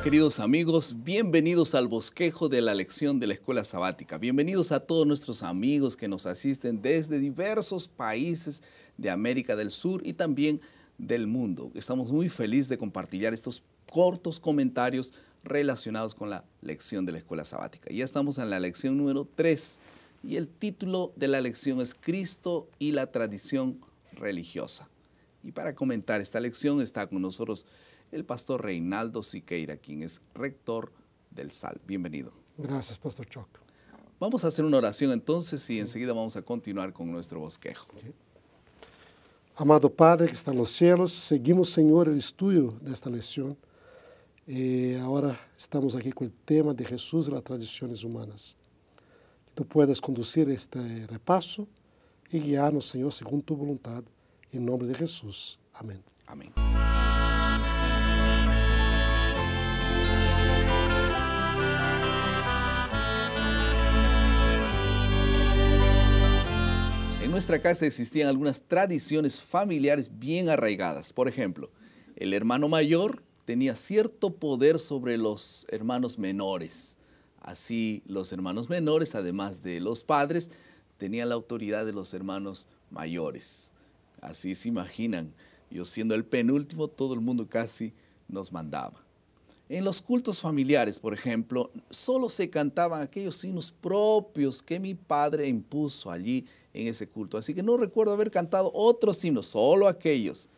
queridos amigos, bienvenidos al bosquejo de la lección de la escuela sabática. Bienvenidos a todos nuestros amigos que nos asisten desde diversos países de América del Sur y también del mundo. Estamos muy felices de compartir estos cortos comentarios relacionados con la lección de la escuela sabática. Ya estamos en la lección número 3 y el título de la lección es Cristo y la tradición religiosa. Y para comentar esta lección está con nosotros el pastor Reinaldo Siqueira, quien es rector del SAL. Bienvenido. Gracias, pastor Choc. Vamos a hacer una oración entonces y enseguida vamos a continuar con nuestro bosquejo. Amado Padre que está en los cielos, seguimos, Señor, el estudio de esta lección. Eh, ahora estamos aquí con el tema de Jesús y las tradiciones humanas. Que tú puedas conducir este repaso y guiarnos, Señor, según tu voluntad. En nombre de Jesús. Amén. Amén. nuestra casa existían algunas tradiciones familiares bien arraigadas. Por ejemplo, el hermano mayor tenía cierto poder sobre los hermanos menores. Así, los hermanos menores, además de los padres, tenían la autoridad de los hermanos mayores. Así se imaginan, yo siendo el penúltimo, todo el mundo casi nos mandaba. En los cultos familiares, por ejemplo, solo se cantaban aquellos himnos propios que mi padre impuso allí en ese culto. Así que no recuerdo haber cantado otros himnos, solo aquellos.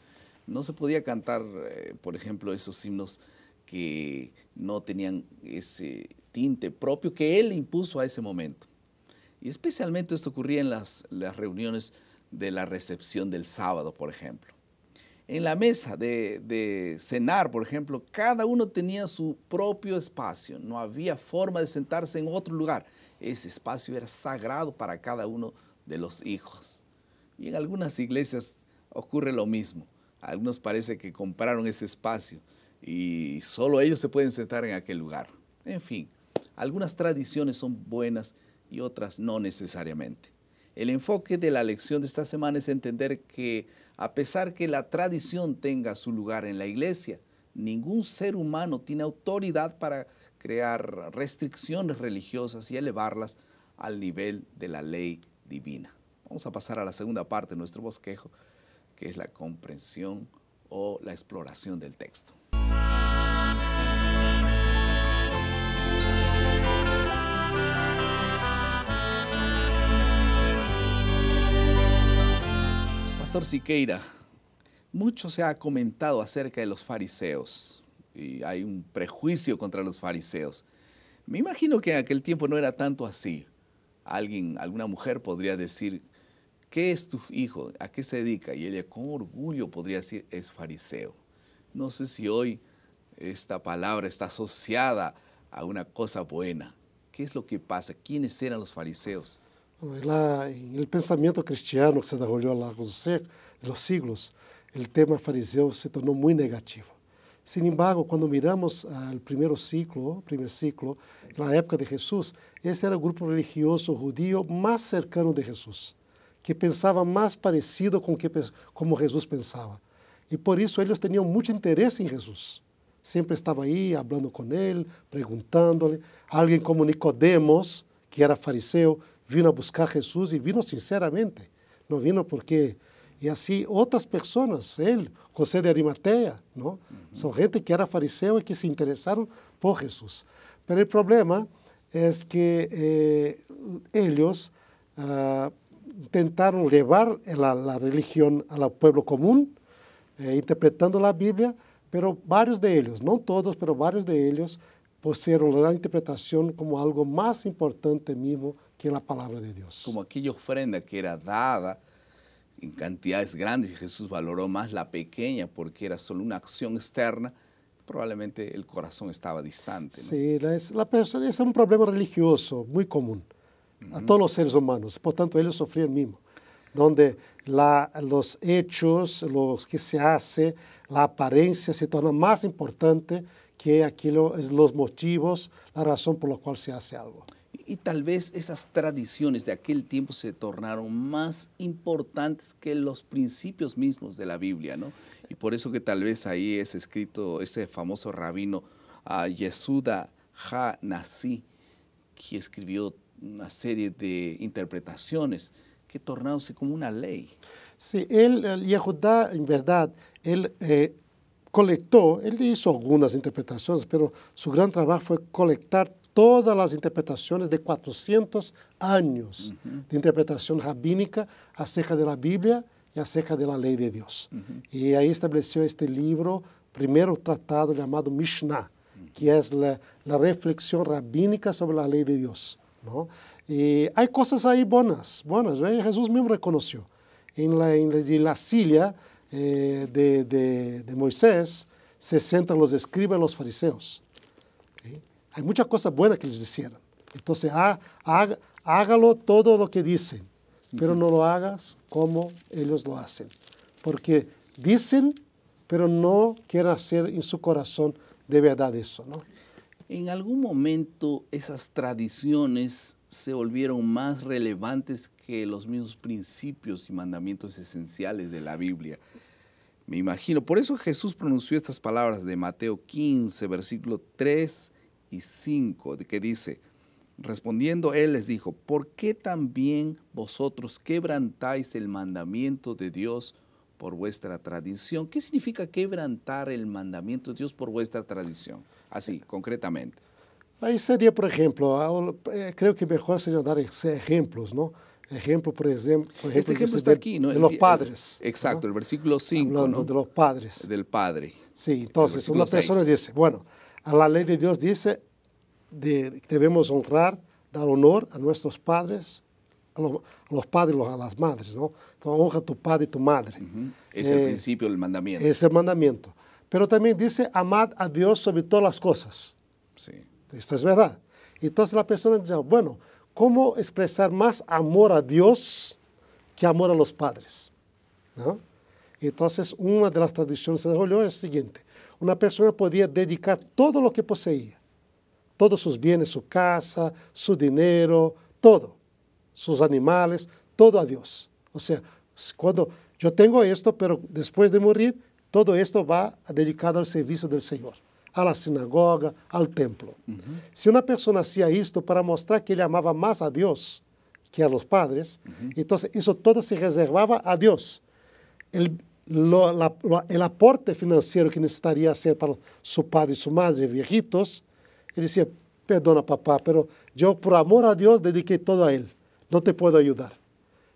No se podía cantar, eh, por ejemplo, esos himnos que no tenían ese tinte propio que él impuso a ese momento. Y especialmente esto ocurría en las reuniones de la recepción del sábado, por ejemplo en la mesa de, cenar, por ejemplo, cada uno tenía su propio espacio, no había forma de sentarse en otro lugar. Ese espacio era sagrado para cada uno de los hijos. Y en algunas iglesias ocurre lo mismo. algunos parece que compraron ese espacio y solo ellos se pueden sentar en aquel lugar. En fin, algunas tradiciones son buenas y otras no necesariamente. El enfoque de la lección de esta semana es entender que a pesar que la tradición tenga su lugar en la iglesia, ningún ser humano tiene autoridad para crear restricciones religiosas y elevarlas al nivel de la ley divina. Vamos a pasar a la segunda parte de nuestro bosquejo, que es la comprensión o la exploración del texto. Siqueira, mucho se ha comentado acerca de los fariseos y hay un prejuicio contra los fariseos. Me imagino que en aquel tiempo no era tanto así. Alguien, alguna mujer podría decir, ¿qué es tu hijo? ¿A qué se dedica? Y ella con orgullo podría decir, es fariseo. No sé si hoy esta palabra está asociada a una cosa buena. ¿Qué es lo que pasa? ¿Quiénes eran los fariseos? lá, o pensamento cristiano que se desarrolló lá com o de los siglos, o tema fariseu se tornou muito negativo. Sin embargo, quando miramos o primeiro ciclo, primeiro ciclo, na época de Jesus, esse era o grupo religioso judío mais cercano de Jesus, que pensava mais parecido com que como Jesus pensava. E por isso eles tinham muito interesse em Jesus. Sempre estava aí, falando com ele, perguntando-lhe. Alguém como Nicodemos, que era fariseu, vino a buscar a Jesús y vino sinceramente, no vino porque... Y así otras personas, él, José de Arimatea, ¿no? Son gente que era fariseo y que se interesaron por Jesús. Pero el problema es que eh, ellos ah, intentaron llevar la, religión al pueblo común, eh, interpretando la Biblia, pero varios de ellos, no todos, pero varios de ellos, pusieron la interpretación como algo más importante mismo que la palabra de Dios. Como aquella ofrenda que era dada en cantidades grandes y Jesús valoró más la pequeña porque era solo una acción externa, probablemente el corazón estaba distante. Sí, es, la persona, es un problema religioso muy común a todos los seres humanos, por tanto ellos sufrían mismo, donde la, los hechos, los que se hace, la apariencia se torna más importante que aquello, los motivos, la razón por la cual se hace algo y tal vez esas tradiciones de aquel tiempo se tornaron más importantes que los principios mismos de la Biblia, ¿no? Y por eso que tal vez ahí es escrito ese famoso rabino uh, Yesuda Ha Nasi, que escribió una serie de interpretaciones que tornaronse como una ley. Sí, él, el Yehudá, en verdad, él eh, colectó, él hizo algunas interpretaciones, pero su gran trabajo fue colectar todas las interpretaciones de 400 años de interpretación rabínica acerca de la Biblia y acerca de la ley de Dios. Y ahí estableció este libro, primero tratado llamado Mishnah, que es la, reflexión rabínica sobre la ley de Dios. Y hay cosas ahí buenas, buenas. Jesús mismo reconoció. En la, en la, silla eh, de, de Moisés se sentan los escribas y los fariseos. Hay muchas cosas buenas que les hicieron. Entonces, hágalo todo lo que dicen, pero no lo hagas como ellos lo hacen. Porque dicen, pero no quieren hacer en su corazón de verdad eso. ¿no? En algún momento esas tradiciones se volvieron más relevantes que los mismos principios y mandamientos esenciales de la Biblia. Me imagino, por eso Jesús pronunció estas palabras de Mateo 15, versículo 3 que dice, respondiendo él les dijo, ¿por qué también vosotros quebrantáis el mandamiento de Dios por vuestra tradición? ¿Qué significa quebrantar el mandamiento de Dios por vuestra tradición? Así, eh, concretamente. Ahí sería, por ejemplo, eh, creo que mejor sería dar ejemplos, ¿no? Ejemplo, por ejemplo, este ejemplo está de, aquí, ¿no? los padres. Exacto, el versículo 5, De los padres. Del padre. Sí, entonces una persona dice, bueno, a La ley de Dios dice de, debemos honrar, dar honor a nuestros padres, a los, padres y a las madres, ¿no? honra a tu padre y tu madre. Es el eh, principio del mandamiento. Es el mandamiento. Pero también dice, amad a Dios sobre todas las cosas. Sí. Esto es verdad. Entonces la persona dice, bueno, ¿cómo expresar más amor a Dios que amor a los padres? ¿No? Entonces, una de las tradiciones de desarrolló es la siguiente una persona podía dedicar todo lo que poseía, todos sus bienes, su casa, su dinero, todo, sus animales, todo a Dios. O sea, cuando yo tengo esto, pero después de morir, todo esto va dedicado al servicio del Señor, a la sinagoga, al templo. Si una persona hacía esto para mostrar que él amaba más a Dios que a los padres, entonces eso todo se reservaba a Dios. El, el aporte financiero que necesitaría hacer para su padre y su madre viejitos, él decía, perdona papá, pero yo por amor a Dios dediqué todo a él, no te puedo ayudar.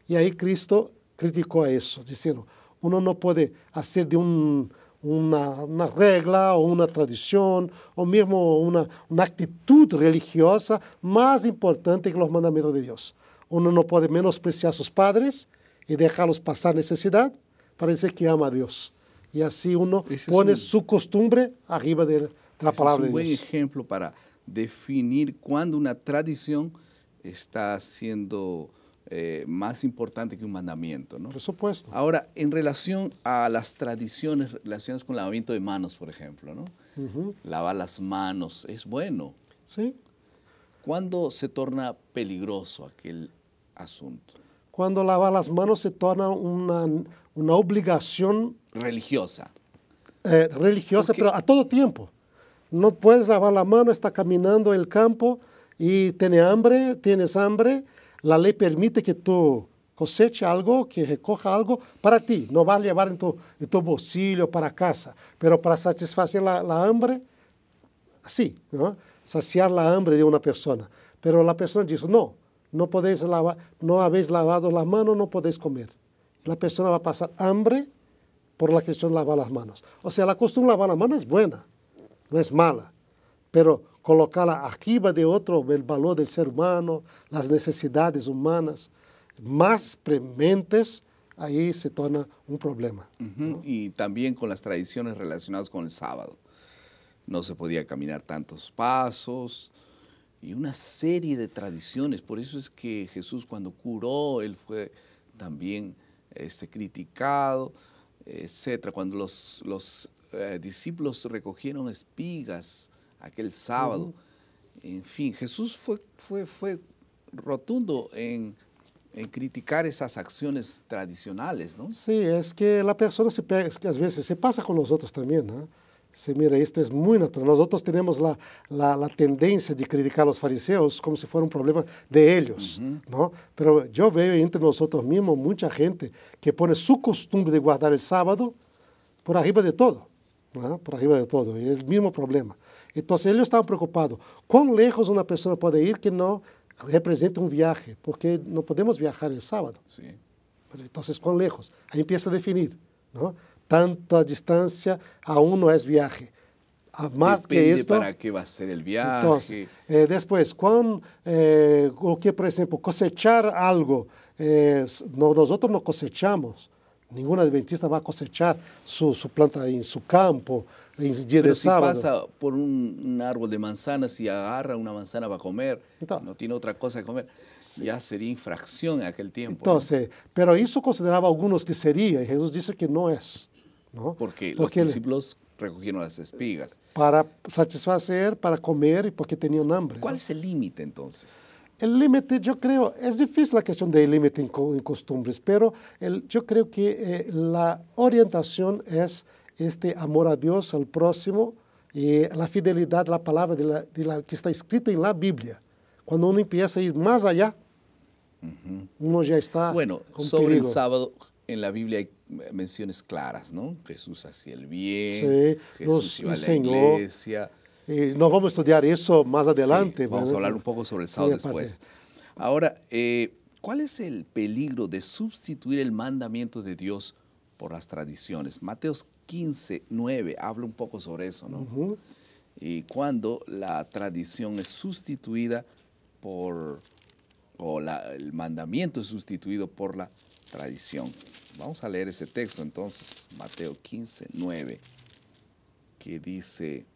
Y ahí Cristo criticó eso, diciendo, uno no puede hacer de una, regla o una tradición o mismo una actitud religiosa más importante que los mandamientos de Dios. Uno no puede menospreciar a sus padres y dejarlos pasar necesidad parece que ama a Dios. Y así uno pone su costumbre arriba de la palabra de Dios. Es un buen ejemplo para definir cuándo una tradición está siendo eh, más importante que un mandamiento, ¿no? Por supuesto. Ahora, en relación a las tradiciones relacionadas con lavamiento de manos, por ejemplo, ¿no? Lavar las manos es bueno. Sí. ¿Cuándo se torna peligroso aquel asunto? cuando lavar las manos se torna una, una obligación religiosa. Eh, religiosa, pero a todo tiempo. No puedes lavar la mano, está caminando el campo y tiene hambre, tienes hambre. La ley permite que tú coseches algo, que recoja algo para ti. No vas a llevar en tu, en bolsillo para casa, pero para satisfacer la, la hambre, así, ¿no? saciar la hambre de una persona. Pero la persona dice, no, no, podéis lavar, no habéis lavado las manos, no podéis comer. La persona va a pasar hambre por la cuestión de lavar las manos. O sea, la costumbre de lavar las manos es buena, no es mala, pero colocarla arriba de otro, el valor del ser humano, las necesidades humanas más prementes, ahí se torna un problema. Y también con las tradiciones relacionadas con el sábado. No se podía caminar tantos pasos, y una serie de tradiciones. Por eso es que Jesús cuando curó, él fue también este, criticado, etcétera. Cuando los, los eh, discípulos recogieron espigas aquel sábado, en fin, Jesús fue, fue, fue rotundo en, en, criticar esas acciones tradicionales, ¿no? Sí, es que la persona se, es que a veces se pasa con nosotros también, ¿no? Sí, mira, esto es muy natural. Nosotros tenemos la, la, tendencia de criticar a los fariseos como si fuera un problema de ellos, ¿no? Pero yo veo entre nosotros mismos mucha gente que pone su costumbre de guardar el sábado por arriba de todo, ¿no? por arriba de todo, es el mismo problema. Entonces ellos estaban preocupados, ¿cuán lejos una persona puede ir que no represente un viaje? Porque no podemos viajar el sábado. Sí. entonces, ¿cuán lejos? Ahí empieza a definir, ¿no? tanta distancia aún no es viaje. Ah, más que esto. ¿Para qué va a ser el viaje? Entonces, eh, después, cuando, eh, o que, por ejemplo, cosechar algo, eh, no, nosotros no cosechamos. Ningún adventista va a cosechar su, planta en su campo, en día Pero si pasa por un, árbol de manzanas y agarra una manzana para comer, no tiene otra cosa que comer, ya sería infracción en aquel tiempo. Entonces, pero eso consideraba algunos que sería, y Jesús dice que no es. ¿no? Porque, los discípulos recogieron las espigas. Para satisfacer, para comer y porque tenían hambre. ¿Cuál es el límite entonces? El límite, yo creo, es difícil la cuestión del límite en, costumbres, pero yo creo que eh, la orientación es este amor a Dios, al próximo y la fidelidad la palabra que está escrita en la Biblia. Cuando uno empieza a ir más allá, uno ya está. Bueno, sobre el sábado en la Biblia hay menciones claras, ¿no? Jesús hacía el bien, Jesús iba a la iglesia. Eh, no vamos a estudiar eso más adelante. vamos a hablar un poco sobre el sábado después. Ahora, eh, ¿cuál es el peligro de sustituir el mandamiento de Dios por las tradiciones? Mateos 15, 9 habla un poco sobre eso, ¿no? Y cuando la tradición es sustituida por o el mandamiento es sustituido por la tradición. Vamos a leer ese texto entonces, Mateo 15, 9, que dice,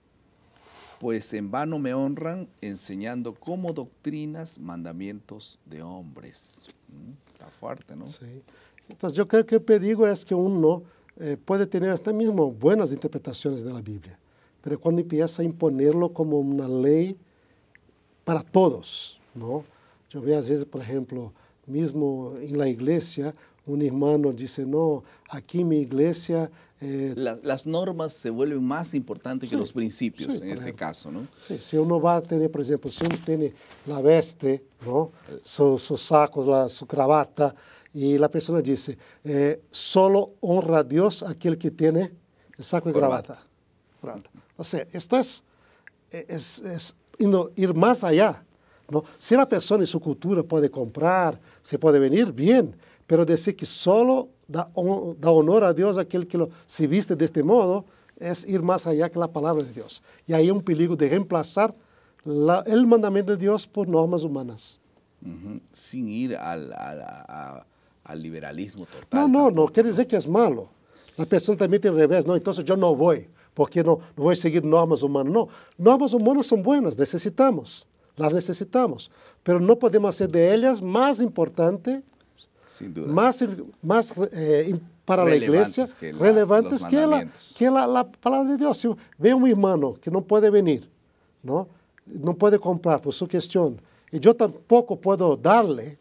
pues en vano me honran enseñando como doctrinas mandamientos de hombres. Mm, está fuerte, ¿no? Sí. Entonces yo creo que el peligro es que uno eh, puede tener hasta mismo buenas interpretaciones de la Biblia, pero cuando empieza a imponerlo como una ley para todos, ¿no? Yo veo a veces, por ejemplo, mismo en la iglesia, un hermano dice, no, aquí mi iglesia... Eh, las normas se vuelven más importantes que los principios en este caso, ¿no? Sí, si uno va a tener, por ejemplo, si uno tiene la veste, ¿no? Sus sacos, la, su cravata, y la persona dice, eh, solo honra a Dios aquel que tiene el saco y cravata. cravata. O sea, esto es, es, es ir más allá. ¿no? Si la persona y su cultura puede comprar, se puede venir, bien, pero decir que solo da, honor a Dios aquel que lo, se viste de este modo es ir más allá que la palabra de Dios. Y ahí hay un peligro de reemplazar el mandamiento de Dios por normas humanas. Sin ir al, liberalismo total. No, no, no, quiere decir que es malo. La persona también tiene el revés, no, entonces yo no voy, porque no, no voy a seguir normas humanas. No, normas humanas son buenas, necesitamos las necesitamos, pero no podemos hacer de ellas más importante, más, más eh, para la iglesia, relevantes que, la, que la, palabra de Dios. Si a un hermano que no puede venir, ¿no? no puede comprar por su cuestión, y yo tampoco puedo darle,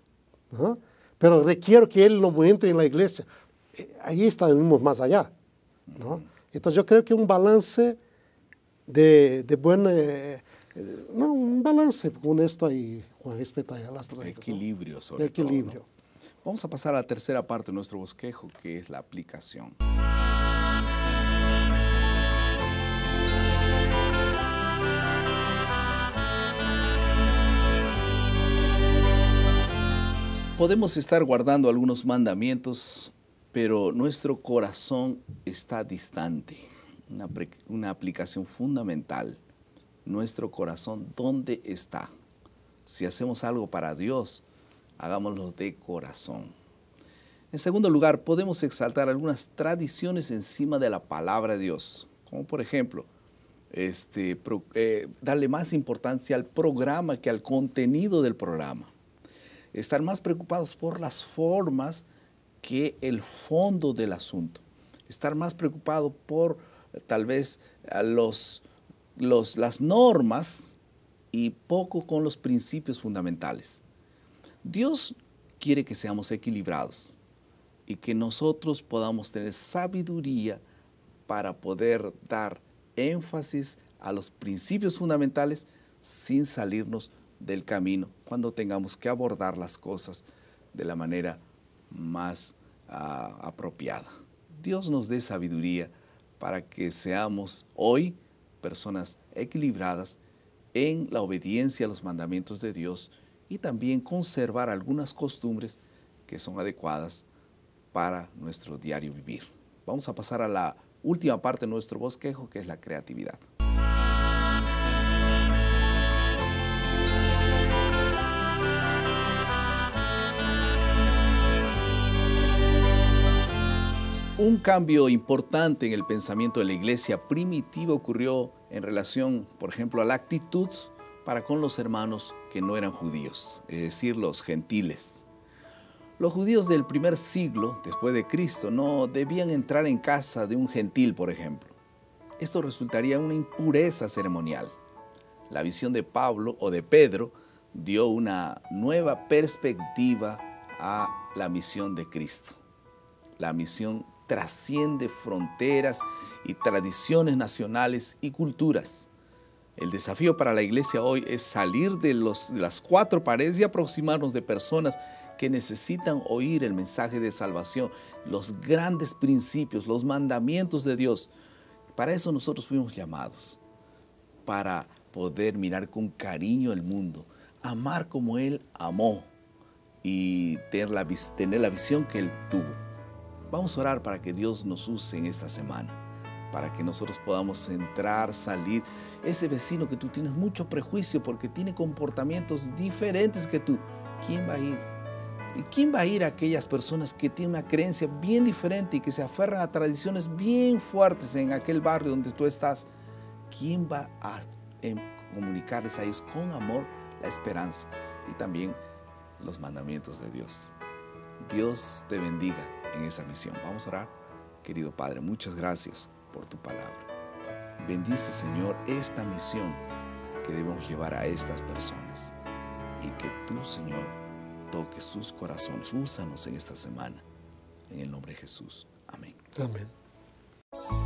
pero requiero que él no entre en la iglesia. Eh, ahí estamos más allá. Entonces yo creo que un balance de, de buen... Eh, eh, no, un balance con esto y con respeto a las reglas. Equilibrio, sobre Equilibrio. Todo, Vamos a pasar a la tercera parte de nuestro bosquejo, que es la aplicación. Podemos estar guardando algunos mandamientos, pero nuestro corazón está distante. una aplicación fundamental nuestro corazón, ¿dónde está? Si hacemos algo para Dios, hagámoslo de corazón. En segundo lugar, podemos exaltar algunas tradiciones encima de la palabra de Dios, como por ejemplo, este, eh, darle más importancia al programa que al contenido del programa. Estar más preocupados por las formas que el fondo del asunto. Estar más preocupado por tal vez los, las normas y poco con los principios fundamentales. Dios quiere que seamos equilibrados y que nosotros podamos tener sabiduría para poder dar énfasis a los principios fundamentales sin salirnos del camino cuando tengamos que abordar las cosas de la manera más ah, apropiada. Dios nos dé sabiduría para que seamos hoy personas equilibradas en la obediencia a los mandamientos de Dios y también conservar algunas costumbres que son adecuadas para nuestro diario vivir. Vamos a pasar a la última parte de nuestro bosquejo, que es la creatividad. Un cambio importante en el pensamiento de la iglesia primitiva ocurrió en relación, por ejemplo, a la actitud para con los hermanos que no eran judíos, es decir, los gentiles. Los judíos del primer siglo, después de Cristo, no debían entrar en casa de un gentil, por ejemplo. Esto resultaría una impureza ceremonial. La visión de Pablo o de Pedro dio una nueva perspectiva a la misión de Cristo, la misión trasciende fronteras y tradiciones nacionales y culturas. El desafío para la iglesia hoy es salir de, los, de las cuatro paredes y aproximarnos de personas que necesitan oír el mensaje de salvación, los grandes principios, los mandamientos de Dios. Para eso nosotros fuimos llamados, para poder mirar con cariño el mundo, amar como Él amó y tener la, tener la visión que Él tuvo. Vamos a orar para que Dios nos use en esta semana, para que nosotros podamos entrar, salir. Ese vecino que tú tienes mucho prejuicio porque tiene comportamientos diferentes que tú, ¿quién va a ir? ¿Y quién va a ir a aquellas personas que tienen una creencia bien diferente y que se aferran a tradiciones bien fuertes en aquel barrio donde tú estás? ¿Quién va a em, comunicarles a ellos con amor la esperanza y también los mandamientos de Dios? Dios te bendiga en esa misión. Vamos a orar. Querido Padre, muchas gracias por tu palabra. Bendice, Señor, esta misión que debemos llevar a estas personas y que tú, Señor, toque sus corazones. Úsanos en esta semana. En el nombre de Jesús. Amén. Amén.